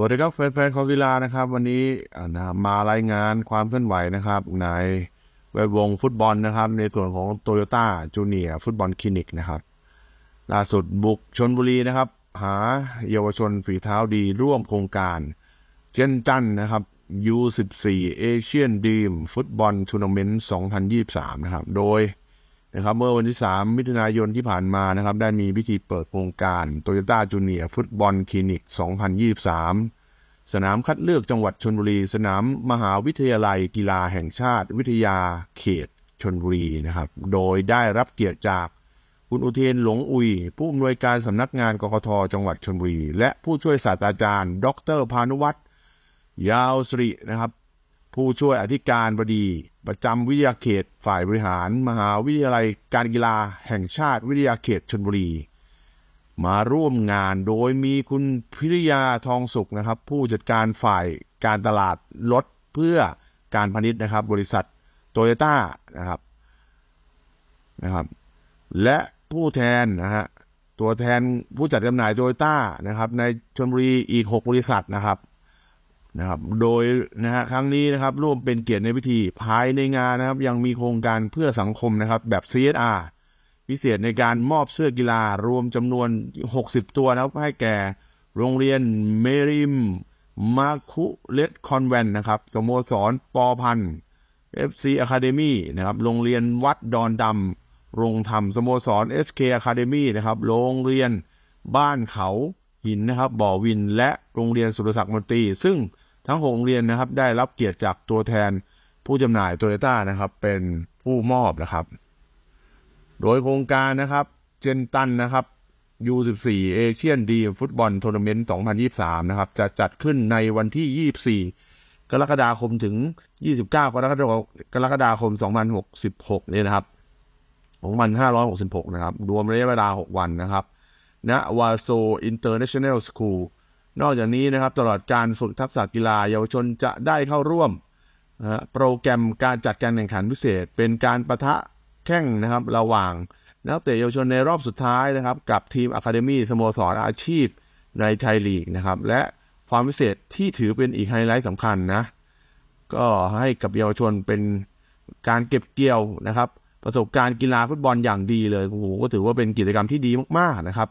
สวัสดีครับแฟนๆของกีฬานะครับ วันนี้นะมารายงานความเคลื่อนไหวนะครับในแวดวงฟุตบอลนะครับ ในส่วนของโตโยต้าจูเนียฟุตบอลคลินิกนะครับล่าสุดบุกชนบุรีนะครับ หาเยาวชนฝีเท้าดี ร่วมโครงการเจนจันนะครับ U14 Asian Dream ฟุตบอลทัวร์นาเมนต์ 2023 นะครับโดยนะครับเมื่อวันที่ 3 มิถุนายนที่ผ่านมานะครับได้มีพิธีเปิดโครงการ Toyota Junior ฟุตบอลคลินิก2023 สนามคัดเลือกจังหวัดชนบุรี สนามมหาวิทยาลัย กีฬาแห่งชาติวิทยาเขตชนบุรีนะครับโดยได้รับเกียรติจาก คุณอุเทนหลงอุยผู้อำนวยการสำนักงานกกทจังหวัดชนบุรี และผู้ช่วยศาสตราจารย์ ดรพานุวัตรยาวสรินะครับผู้ช่วยอธิการบดีประจำวิทยาเขตฝ่ายบริหารมหาวิทยาลัยการกีฬาแห่งชาติวิทยาเขตชนบุรี มาร่วมงานโดยมีคุณพิริยาทองสุขนะครับ ผู้จัดการฝ่ายการตลาดรถเพื่อการพนณิชย์นะครับบริษัทโตโยต้านะครับนะครับ และผู้แทนนะฮะตัวแทนผู้จัดจำหน่ายโตโยต้านะครับ ในชนบุรีอีก 6 บริษัทนะครับนะครับโดยนะฮะครั้งนี้นะครับร่วมเป็นเกียรติในพิธีภายในงานนะครับ ยังมีโครงการเพื่อสังคมนะครับ แบบ CSR พิเศษในการมอบเสื้อกีฬา รวมจำนวน 60 ตัวนะครับ ให้แก่โรงเรียนเมริมมาคุเลตคอนแวนนะครับสโมสรปอพันเอฟซีอะคาเดมี่นะครับโรงเรียนวัดดอนดำโรงธรรมสโมสร SK Academy นะครับโรงเรียนบ้านเขาหินนะครับบ่อวินและโรงเรียนสุรศักดิ์มนตรีซึ่งทั้งหโรงเรียนนะครับ ได้รับเกียรติจากตัวแทนผู้จำหน่ายโตโยต้านะครับเป็นผู้มอบนะครับ โดยโครงการนะครับเจนตันนะครับ U14 เอเชียนดีฟุตบอลทัวร์นาเมนต์2023นะครับจะจัดขึ้นในวันที่ 24 กรกฎาคมถึง 29 กรกฎาคมกรกฎาคม2066นี่นะครับ2566นะครับรวมระยะเวลา 6 วันนะครับณวาโซอินเตอร์เนชั่นแนลสคูลนอกจากนี้นะครับตลอดการฝึกทักษะกีฬาเยาวชนจะได้เข้าร่วมนะโปรแกรมการจัดการแข่งขันพิเศษ เป็นการประทะแข่งนะครับ ระหว่างนักเตะเยาวชนในรอบสุดท้ายนะครับ กับทีมอะคาเดมี่สโมสรอาชีพ ในไทยลีกนะครับและความพิเศษที่ถือเป็นอีกไฮไลท์สำคัญนะก็ให้กับเยาวชนเป็นการเก็บเกี่ยวนะครับ ประสบการณ์กีฬาฟุตบอลอย่างดีเลยโอ้โหก็ถือว่าเป็นกิจกรรมที่ดีมากๆนะครับ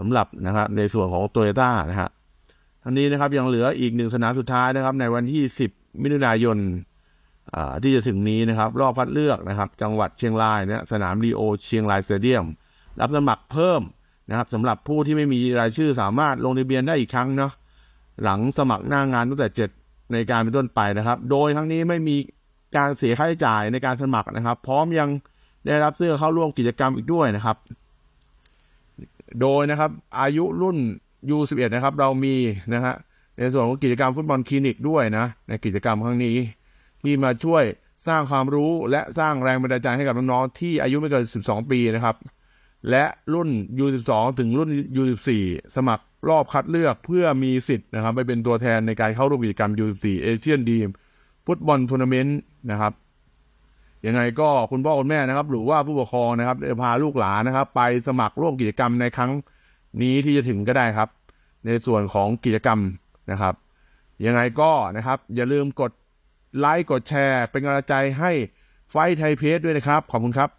สำหรับนะครับในส่วนของโตโยต้านะฮะทั้งนี้นะครับยังเหลืออีกหนึ่งสนามสุดท้ายนะครับ ในวันที่10มิถุนายนที่จะถึงนี้นะครับ รอบพัดเลือกนะครับ จังหวัดเชียงรายเนะสนามรีโอ เชียงรายสเตเดียม รับสมัครเพิ่มนะครับสำหรับผู้ที่ไม่มีรายชื่อสามารถลงทะเบียนได้อีกครั้งเนาะหลังสมัครหน้างานตั้งแต่เจ็ดในการเป็นต้นไปนะครับ โดยครั้งนี้ไม่มีการเสียค่าใช้จ่ายในการสมัครนะครับ พร้อมยังได้รับเสื้อเข้าร่วมกิจกรรมอีกด้วยนะครับโดยนะครับอายุรุ่น U11 นะครับ เรามีนะฮะในส่วนของกิจกรรมฟุตบอลคลินิกด้วยนะ ในกิจกรรมครั้งนี้ที่มาช่วยสร้างความรู้และสร้างแรงบันดาลใจให้กับน้องๆที่อายุไม่เกิน12 ปีนะครับ และรุ่น U12 ถึงรุ่น U14 สมัครรอบคัดเลือกเพื่อมีสิทธิ์นะครับ ไปเป็นตัวแทนในการเข้าร่วมกิจกรรม U14 Asian Dream ฟุตบอลทัวร์นาเมนต์นะครับยังไงก็คุณพ่อคุณแม่นะครับ หรือว่าผู้ปกครองนะครับพาลูกหลานนะครับ ไปสมัคร ร่วมกิจกรรมในครั้งนี้ที่จะถึงก็ได้ครับ ในส่วนของกิจกรรมนะครับ ยังไงก็นะครับ อย่าลืมกดไลค์กดแชร์ เป็นกำลังใจให้ไฟไทยเพจด้วยนะครับ ขอบคุณครับ